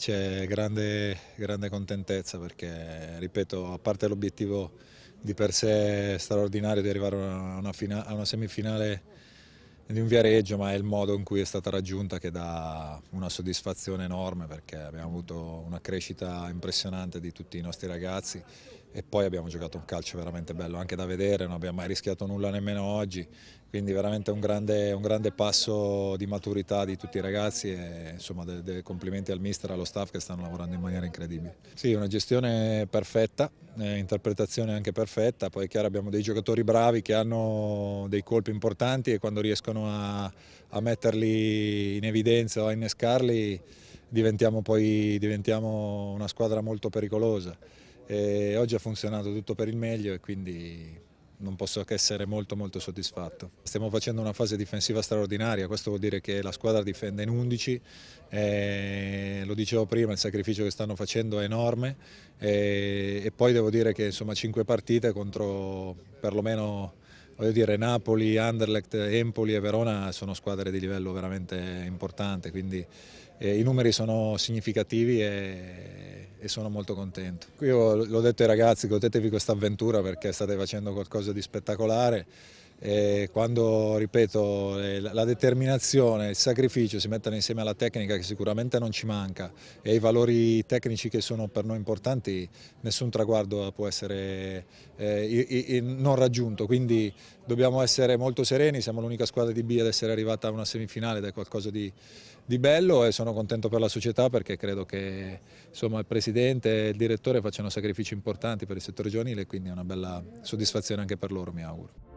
C'è grande, grande, contentezza perché, ripeto, a parte l'obiettivo di per sé straordinario di arrivare a una, a una semifinale di un viareggio, ma è il modo in cui è stata raggiunta che dà una soddisfazione enorme perché abbiamo avuto una crescita impressionante di tutti i nostri ragazzi e poi abbiamo giocato un calcio veramente bello anche da vedere, non abbiamo mai rischiato nulla nemmeno oggi quindi veramente un grande, un grande, passo di maturità di tutti i ragazzi e insomma de, de complimenti al mister e allo staff che stanno lavorando in maniera incredibile. Sì, una gestione perfetta, eh, interpretazione anche perfetta, poi è chiaro abbiamo dei giocatori bravi che hanno dei colpi importanti e quando riescono a, a metterli in evidenza o a innescarli diventiamo poi diventiamo una squadra molto pericolosa. E oggi ha funzionato tutto per il meglio e quindi non posso che essere molto molto soddisfatto. Stiamo facendo una fase difensiva straordinaria, questo vuol dire che la squadra difende in 11, eh, lo dicevo prima, il sacrificio che stanno facendo è enorme e poi devo dire che insomma 5 partite contro perlomeno voglio dire, Napoli, Anderlecht, Empoli e Verona sono squadre di livello veramente importante, quindi eh, i numeri sono significativi e, e, sono molto contento. Io l'ho detto ai ragazzi, godetevi questa avventura perché state facendo qualcosa di spettacolare e eh, quando, ripeto, eh, la determinazione, il sacrificio si mettono insieme alla tecnica che sicuramente non ci manca e ai valori tecnici che sono per noi importanti, nessun traguardo può essere eh, non raggiunto, quindi dobbiamo essere molto sereni, siamo l'unica squadra di B ad essere arrivata a una semifinale ed è qualcosa di, di bello e sono contento per la società perché credo che insomma, il Presidente e il Direttore facciano sacrifici importanti per il settore giovanile quindi è una bella soddisfazione anche per loro mi auguro.